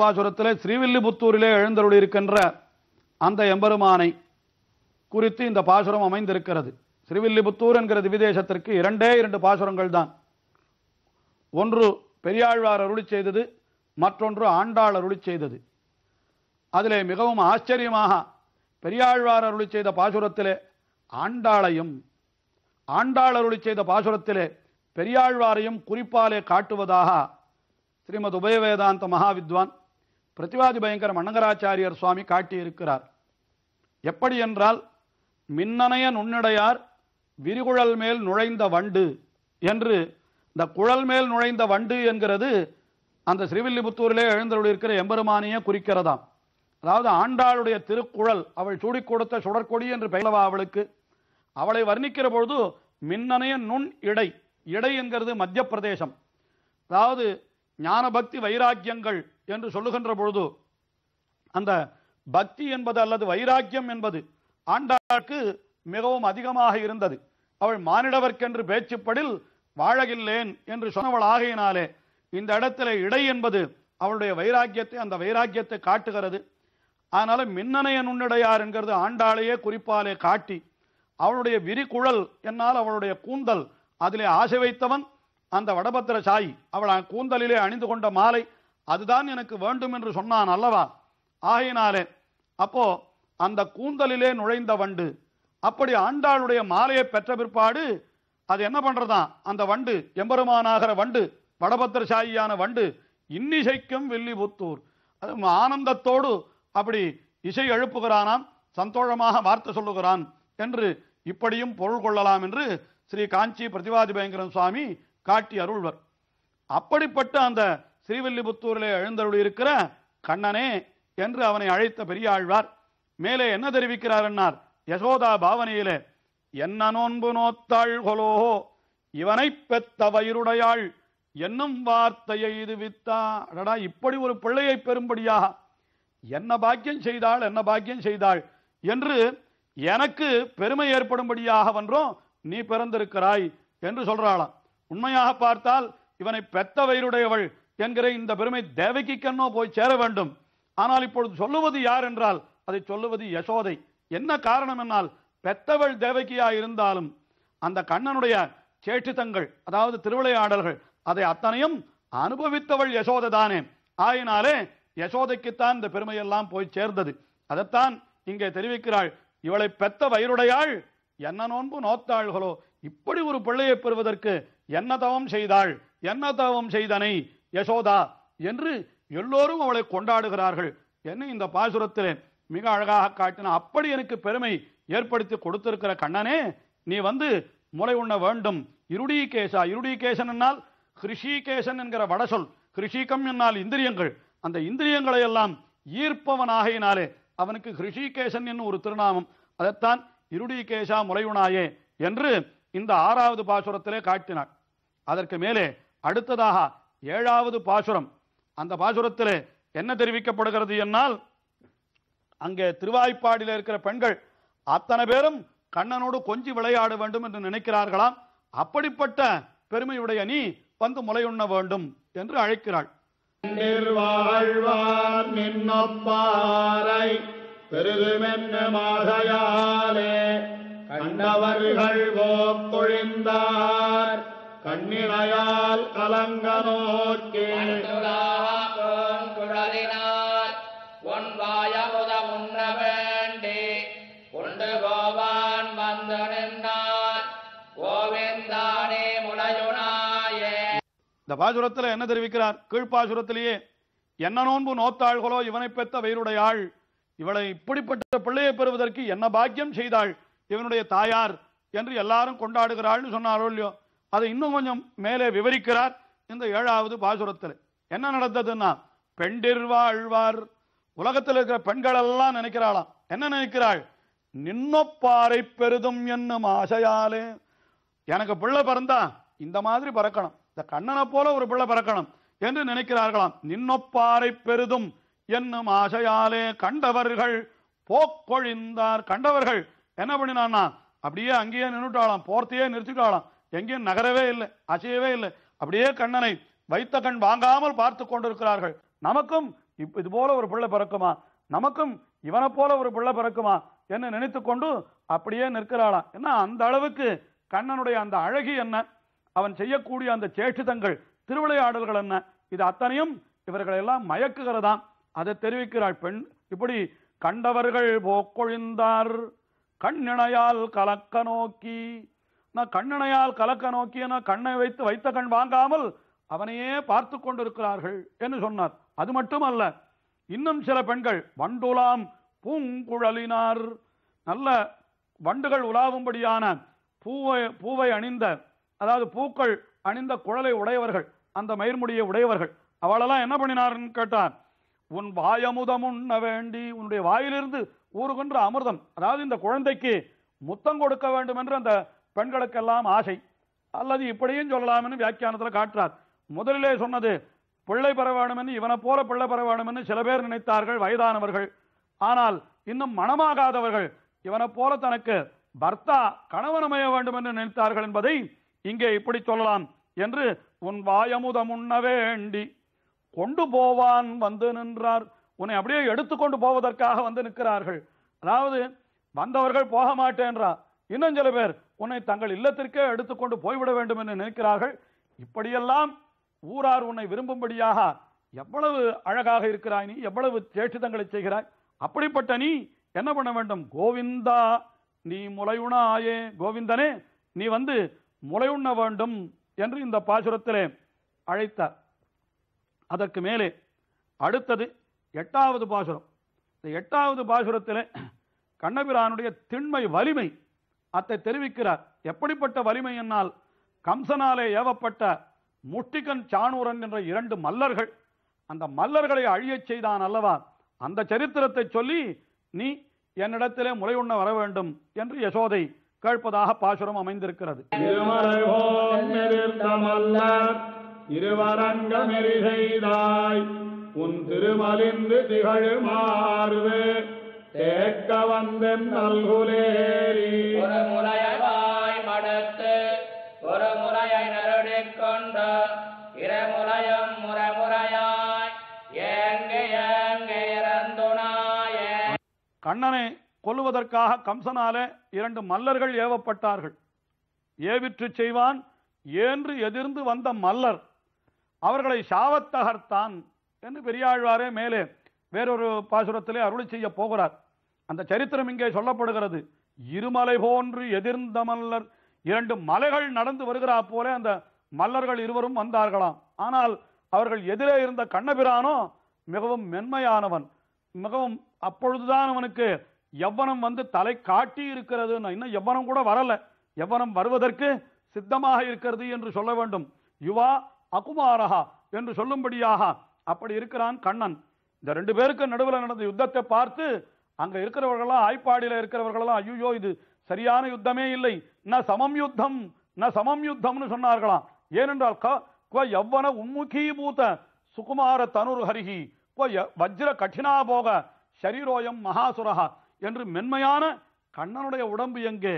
பாசுரத்திலே ஸ்ரீவில்லிபுத்தூரிலே எழுந்தருள் இருக்கின்ற அந்த எம்பெருமானை குறித்து இந்த பாசுரம் அமைந்திருக்கிறது ஸ்ரீவில்லிபுத்தூர் என்கிற திவிதேசத்திற்கு இரண்டே இரண்டு பாசுரங்கள் தான் ஒன்று பெரியாழ்வார் அருளி செய்தது மற்றொன்று ஆண்டாள் அருளி செய்தது அதிலே மிகவும் ஆச்சரியமாக பெரியாழ்வார் அருளி செய்த பாசுரத்திலே ஆண்டாளையும் ஆண்டாள் அருளி செய்த பாசுரத்திலே பெரியாழ்வாரையும் குறிப்பாலே காட்டுவதாக ஸ்ரீமத் உபய வேதாந்த மகாவித்வான் பிரதிவாதி பயங்கர மன்னகராச்சாரியர் சுவாமி காட்டியிருக்கிறார் எப்படி என்றால் மின்னணைய நுண்ணடையார் விரிகுழல் மேல் நுழைந்த வண்டு என்று இந்த குழல் மேல் நுழைந்த வண்டு என்கிறது அந்த ஸ்ரீவில்லிபுத்தூரிலே எழுந்தருளிருக்கிற எம்பெருமானியை குறிக்கிறதாம் அதாவது ஆண்டாளுடைய திருக்குழல் அவள் சூடி கொடுத்த சுடற்கொடி என்று பெயலவா அவளுக்கு அவளை வர்ணிக்கிற பொழுது மின்னணைய நுண் இடை இடை என்கிறது மத்திய பிரதேசம் அதாவது ஞான பக்தி வைராக்கியங்கள் என்று சொல்லுகின்ற பொழுது அந்த பக்தி என்பது அல்லது வைராக்கியம் என்பது ஆண்டாளுக்கு மிகவும் அதிகமாக இருந்தது அவள் மானிடவர்க்கென்று பேச்சுப்படில் வாழகில்லேன் என்று சொன்னவள் ஆகையினாலே இந்த இடத்துல இடை என்பது அவளுடைய வைராக்கியத்தை அந்த வைராக்கியத்தை காட்டுகிறது அதனால மின்னணையன் உன்னிடையார் என்கிறது ஆண்டாளையே குறிப்பாலே காட்டி அவளுடைய விரிகுழல் என்னால் அவளுடைய கூந்தல் அதிலே ஆசை வைத்தவன் அந்த வடபத்திர சாய் அவள் கூந்தலிலே அணிந்து கொண்ட மாலை அதுதான் எனக்கு வேண்டும் என்று சொன்னான் அல்லவா ஆகையினாலே அப்போ அந்த கூந்தலிலே நுழைந்த வண்டு அப்படி ஆண்டாளுடைய மாலையை பெற்ற பிற்பாடு அது என்ன பண்றதான் அந்த வண்டு எம்பெருமானாகிற வண்டு சாயியான வண்டு இன்னிசைக்கும் புத்தூர் அது ஆனந்தத்தோடு அப்படி இசை எழுப்புகிறானாம் சந்தோஷமாக வார்த்தை சொல்லுகிறான் என்று இப்படியும் பொருள் கொள்ளலாம் என்று ஸ்ரீ காஞ்சி பிரதிவாதி பயங்கரன் சுவாமி காட்டி அருள்வர் அப்படிப்பட்ட அந்த ஸ்ரீவில்லிபுத்தூரிலே எழுந்தருள் இருக்கிற கண்ணனே என்று அவனை அழைத்த பெரியாழ்வார் மேலே என்ன தெரிவிக்கிறார் என்னார் யசோதா பாவனையிலே என்ன நோன்பு நோத்தாள் கொலோ இவனை பெத்த வயிறுடையாள் என்னும் வார்த்தையை இது வித்தா அடடா இப்படி ஒரு பிள்ளையை பெறும்படியாக என்ன பாக்கியம் செய்தாள் என்ன பாக்கியம் செய்தாள் என்று எனக்கு பெருமை ஏற்படும்படியாக வன்றோம் நீ பிறந்திருக்கிறாய் என்று சொல்றாளாம் உண்மையாக பார்த்தால் இவனை பெத்த வயிறுடையவள் என்கிற இந்த பெருமை தேவகி கண்ணோ போய் சேர வேண்டும் ஆனால் இப்பொழுது சொல்லுவது யார் என்றால் அதை சொல்லுவது யசோதை என்ன காரணம் என்னால் பெத்தவள் தேவகியா இருந்தாலும் அந்த கண்ணனுடைய சேட்டித்தங்கள் அதாவது திருவிளையாடல்கள் அதை அத்தனையும் அனுபவித்தவள் யசோதை தானே ஆயினாலே யசோதைக்குத்தான் இந்த பெருமையெல்லாம் போய் சேர்ந்தது அதைத்தான் இங்கே தெரிவிக்கிறாள் இவளை பெத்த வயிறுடையாள் என்ன நோன்பு நோத்தாள்களோ இப்படி ஒரு பிள்ளையை பெறுவதற்கு என்ன தவம் செய்தாள் என்ன தவம் செய்தனை யசோதா என்று எல்லோரும் அவளை கொண்டாடுகிறார்கள் என்னை இந்த பாசுரத்திலே மிக அழகாக காட்டின அப்படி எனக்கு பெருமை ஏற்படுத்தி கொடுத்திருக்கிற கண்ணனே நீ வந்து முறை உண்ண வேண்டும் இருடிகேசா இருடீகேசன் என்னால் ஹிருஷிகேசன் என்கிற வடசொல் ஹிருஷிகம் என்னால் இந்திரியங்கள் அந்த இந்திரியங்களை எல்லாம் ஈர்ப்பவனாகையினாலே அவனுக்கு ஹிருஷிகேசன் என்னும் ஒரு திருநாமம் அதைத்தான் இருடிகேசா முறையுணாயே என்று இந்த ஆறாவது பாசுரத்திலே காட்டினார் அதற்கு மேலே அடுத்ததாக ஏழாவது பாசுரம் அந்த பாசுரத்திலே என்ன தெரிவிக்கப்படுகிறது என்னால் அங்கே திருவாய்ப்பாடியில் இருக்கிற பெண்கள் அத்தனை பேரும் கண்ணனோடு கொஞ்சி விளையாட வேண்டும் என்று நினைக்கிறார்களாம் அப்படிப்பட்ட பெருமையுடைய நீ வந்து முலையுண்ண வேண்டும் என்று அழைக்கிறாள் நிர்வாழ்வார் பெருதுமென்ன மாதையாலே கண்டவர்கள் போக்கொழிந்தார் கண்ணினையால் கலங்க நோக்கி குழலினார் உன் வாய உண்ண வேண்டி கோவான் வந்து நின்றார் கோவிந்தானே முனையுனாயே இந்த என்ன தெரிவிக்கிறார் கீழ்ப்பாசுரத்திலேயே என்ன நோன்பு நோத்தாள்களோ இவனை பெற்ற வயிறுடைய ஆள் இவளை இப்படிப்பட்ட பிள்ளையை பெறுவதற்கு என்ன பாக்கியம் செய்தாள் இவனுடைய தாயார் என்று எல்லாரும் கொண்டாடுகிறாள்னு சொன்னாரோ இல்லையோ அதை இன்னும் கொஞ்சம் மேலே விவரிக்கிறார் இந்த ஏழாவது பாசுரத்தில் என்ன நடந்ததுன்னா பெண்டிர் வாழ்வார் உலகத்தில் இருக்கிற பெண்கள் எல்லாம் நினைக்கிறாளாம் என்ன நினைக்கிறாள் நின்னொப்பாறை பெருதும் என்னும் ஆசையாலே எனக்கு பிள்ளை பிறந்தா இந்த மாதிரி பறக்கணும் இந்த கண்ணனை போல ஒரு பிள்ளை பறக்கணும் என்று நினைக்கிறார்களாம் நின்னொப்பாறை பெருதும் என்னும் ஆசையாலே கண்டவர்கள் போக்கொழிந்தார் கண்டவர்கள் என்ன பண்ணினான் அப்படியே அங்கேயே நின்றுட்டாலாம் போர்த்தையே நிறுத்திட்டாலாம் எங்கேயும் நகரவே இல்லை அசையவே இல்லை அப்படியே கண்ணனை வைத்த கண் வாங்காமல் பார்த்து கொண்டிருக்கிறார்கள் நமக்கும் இது போல ஒரு பிள்ளை பிறக்குமா நமக்கும் இவனை போல ஒரு பிள்ளை பிறக்குமா என்று நினைத்து கொண்டு அப்படியே நிற்கிறாளாம் ஏன்னா அந்த அளவுக்கு கண்ணனுடைய அந்த அழகி என்ன அவன் செய்யக்கூடிய அந்த சேஷிதங்கள் திருவிளையாடல்கள் என்ன இது அத்தனையும் எல்லாம் மயக்குகிறதாம் அதை தெரிவிக்கிறாள் பெண் இப்படி கண்டவர்கள் போக்கொழிந்தார் கண்ணிணையால் கலக்க நோக்கி நான் கண்ணனையால் கலக்க நான் கண்ணை வைத்து வைத்த கண் வாங்காமல் அவனையே பார்த்து கொண்டிருக்கிறார்கள் என்று சொன்னார் அது மட்டுமல்ல இன்னும் சில பெண்கள் வண்டுலாம் பூங்குழலினார் நல்ல வண்டுகள் உலாவும்படியான பூவை பூவை அணிந்த அதாவது பூக்கள் அணிந்த குழலை உடையவர்கள் அந்த மயிர்முடியை உடையவர்கள் அவளெல்லாம் என்ன பண்ணினார்னு கேட்டார் உன் வாயமுதம் உண்ண வேண்டி உன்னுடைய வாயிலிருந்து ஊறுகின்ற அமிர்தம் அதாவது இந்த குழந்தைக்கு முத்தம் கொடுக்க வேண்டும் என்று அந்த பெண்களுக்கெல்லாம் ஆசை அல்லது இப்படியும் சொல்லலாம் என்று வியாக்கியானத்தில் காட்டுறார் முதலிலே சொன்னது பிள்ளை பெற வேண்டும் என்று இவனை போல பிள்ளை பெற வேண்டும் என்று சில பேர் நினைத்தார்கள் வயதானவர்கள் ஆனால் இன்னும் மனமாகாதவர்கள் இவனை போல தனக்கு பர்த்தா அமைய வேண்டும் என்று நினைத்தார்கள் என்பதை இங்கே இப்படி சொல்லலாம் என்று உன் உண்ண வேண்டி கொண்டு போவான் வந்து நின்றார் உன்னை அப்படியே எடுத்துக்கொண்டு போவதற்காக வந்து நிற்கிறார்கள் அதாவது வந்தவர்கள் போக மாட்டேன்றா இன்னும் சில பேர் உன்னை தங்கள் இல்லத்திற்கே எடுத்துக்கொண்டு போய்விட வேண்டும் என்று நினைக்கிறார்கள் இப்படியெல்லாம் ஊரார் உன்னை விரும்பும்படியாக எவ்வளவு அழகாக இருக்கிறாய் நீ எவ்வளவு சேட்சிதங்களை செய்கிறாய் அப்படிப்பட்ட நீ என்ன பண்ண வேண்டும் கோவிந்தா நீ முளையுணாயே கோவிந்தனே நீ வந்து முளையுண்ண வேண்டும் என்று இந்த பாசுரத்திலே அழைத்தார் அதற்கு மேலே அடுத்தது எட்டாவது பாசுரம் இந்த எட்டாவது பாசுரத்தில் கண்ணபிரானுடைய திண்மை வலிமை அத்தை தெரிவிக்கிறார் எப்படிப்பட்ட வலிமை என்னால் கம்சனாலே ஏவப்பட்ட முட்டிகன் சானூரன் என்ற இரண்டு மல்லர்கள் அந்த மல்லர்களை அழியச் செய்தான் அல்லவா அந்த சரித்திரத்தை சொல்லி நீ என்னிடத்திலே முறை உண்ண வர வேண்டும் என்று யசோதை கேட்பதாக பாசுரம் அமைந்திருக்கிறது இருவரங்கமெறி செய்தாய் உன் திருமலிந்து திகழுமாறுவே தேக்க வந்தென் நல்குலேரி ஒரு முறையவாய் மடத்து ஒரு முறையை நருடிக் கொண்ட இரமுறையும் முறைமுறையாய் ஏங்கு ஏங்கு இறந்துனாய கண்ணனை கொல்லுவதற்காக கம்சனாலே இரண்டு மல்லர்கள் ஏவப்பட்டார்கள் ஏவிற்று செய்வான் ஏன்று எதிர்ந்து வந்த மல்லர் அவர்களை சாவத்தகர்த்தான் என்று பெரியாழ்வாரே மேலே வேறொரு பாசுரத்திலே அருளி செய்ய போகிறார் அந்த சரித்திரம் இங்கே சொல்லப்படுகிறது இருமலை போன்று எதிர்ந்த மல்லர் இரண்டு மலைகள் நடந்து வருகிறா போல அந்த மல்லர்கள் இருவரும் வந்தார்களாம் ஆனால் அவர்கள் எதிரே இருந்த கண்ணபிரானோ மிகவும் மென்மையானவன் மிகவும் அப்பொழுதுதான் அவனுக்கு எவ்வனம் வந்து தலை காட்டி இருக்கிறது இன்னும் எவ்வனம் கூட வரல எவ்வனம் வருவதற்கு சித்தமாக இருக்கிறது என்று சொல்ல வேண்டும் யுவா அகுமாரஹா என்று சொல்லும்படியாக அப்படி இருக்கிறான் கண்ணன் இந்த ரெண்டு பேருக்கு நடுவில் நடந்த யுத்தத்தை பார்த்து அங்க இருக்கிறவர்களெல்லாம் ஆய்ப்பாடியில் இருக்கிறவர்களெல்லாம் ஐயோ இது சரியான யுத்தமே இல்லை ந சமம் யுத்தம் ந சமம் யுத்தம்னு சொன்னார்களாம் ஏனென்றால் எவ்வன உம்முகீபூத்த சுகுமார தனுர் ஹரிகி வஜ்ர கடினா போக ஷரீரோயம் மகாசுரஹா என்று மென்மையான கண்ணனுடைய உடம்பு எங்கே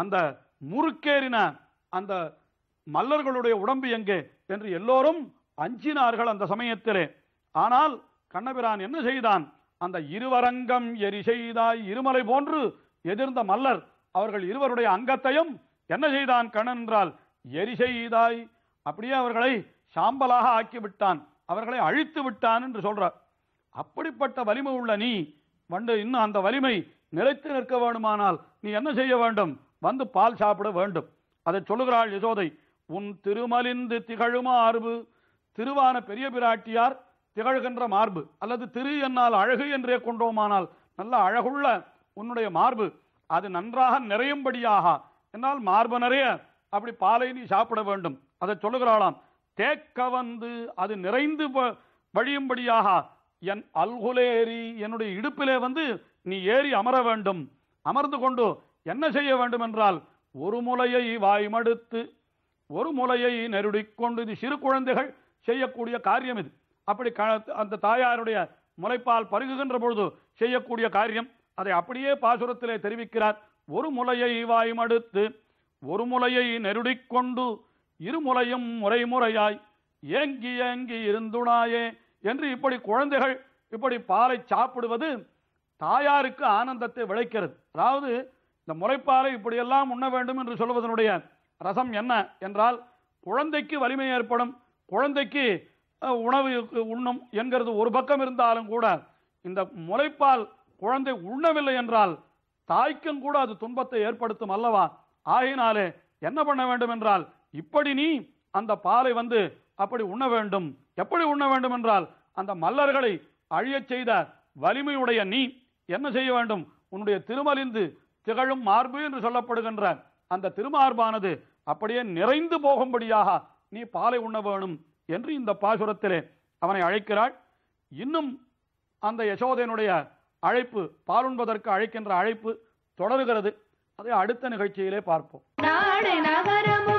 அந்த முறுக்கேறின அந்த மல்லர்களுடைய உடம்பு எங்கே என்று எல்லோரும் அஞ்சினார்கள் அந்த சமயத்திலே ஆனால் கண்ணபிரான் என்ன செய்தான் அந்த இருவரங்கம் எரி செய்தாய் இருமலை போன்று எதிர்ந்த மல்லர் அவர்கள் இருவருடைய அங்கத்தையும் என்ன செய்தான் கண்ணன் என்றால் எரி செய்தாய் அப்படியே அவர்களை சாம்பலாக ஆக்கிவிட்டான் அவர்களை அழித்து விட்டான் என்று சொல்றார் அப்படிப்பட்ட வலிமை உள்ள நீ வந்து இன்னும் அந்த வலிமை நிலைத்து நிற்க வேண்டுமானால் நீ என்ன செய்ய வேண்டும் வந்து பால் சாப்பிட வேண்டும் அதை சொல்லுகிறாள் யசோதை உன் திருமலிந்து திகழும் மார்பு திருவான பெரிய பிராட்டியார் திகழ்கின்ற மார்பு அல்லது திரு என்னால் அழகு என்றே கொண்டோமானால் நல்ல அழகுள்ள உன்னுடைய மார்பு அது நன்றாக நிறையும்படியாக என்னால் மார்பு நிறைய அப்படி பாலை நீ சாப்பிட வேண்டும் அதை சொல்லுகிறாளாம் தேக்க வந்து அது நிறைந்து வழியும்படியாக என் அல்குலேறி என்னுடைய இடுப்பிலே வந்து நீ ஏறி அமர வேண்டும் அமர்ந்து கொண்டு என்ன செய்ய வேண்டும் என்றால் ஒரு முலையை வாய்மடுத்து ஒரு மூலையை நெருடிக்கொண்டு இது சிறு குழந்தைகள் செய்யக்கூடிய காரியம் இது அப்படி அந்த தாயாருடைய முளைப்பால் பருகுகின்ற பொழுது செய்யக்கூடிய காரியம் அதை அப்படியே பாசுரத்திலே தெரிவிக்கிறார் ஒரு முலையை மடுத்து ஒரு முலையை நெருடிக்கொண்டு இருமுலையும் முறையாய் ஏங்கி ஏங்கி இருந்துனாயே என்று இப்படி குழந்தைகள் இப்படி பாலை சாப்பிடுவது தாயாருக்கு ஆனந்தத்தை விளைக்கிறது அதாவது இந்த முறைப்பாலை இப்படியெல்லாம் உண்ண வேண்டும் என்று சொல்வதனுடைய ரசம் என்ன என்றால் குழந்தைக்கு வலிமை ஏற்படும் குழந்தைக்கு உணவு உண்ணும் என்கிறது ஒரு பக்கம் இருந்தாலும் கூட இந்த முளைப்பால் குழந்தை உண்ணவில்லை என்றால் தாய்க்கும் கூட அது துன்பத்தை ஏற்படுத்தும் அல்லவா ஆகினாலே என்ன பண்ண வேண்டும் என்றால் இப்படி நீ அந்த பாலை வந்து அப்படி உண்ண வேண்டும் எப்படி உண்ண வேண்டும் என்றால் அந்த மல்லர்களை அழியச் செய்த வலிமையுடைய நீ என்ன செய்ய வேண்டும் உன்னுடைய திருமலிந்து திகழும் மார்பு என்று சொல்லப்படுகின்ற அந்த திருமார்பானது அப்படியே நிறைந்து போகும்படியாக நீ பாலை உண்ண வேணும் என்று இந்த பாசுரத்திலே அவனை அழைக்கிறாள் இன்னும் அந்த யசோதையனுடைய அழைப்பு பாலுண்பதற்கு அழைக்கின்ற அழைப்பு தொடர்கிறது அதை அடுத்த நிகழ்ச்சியிலே பார்ப்போம்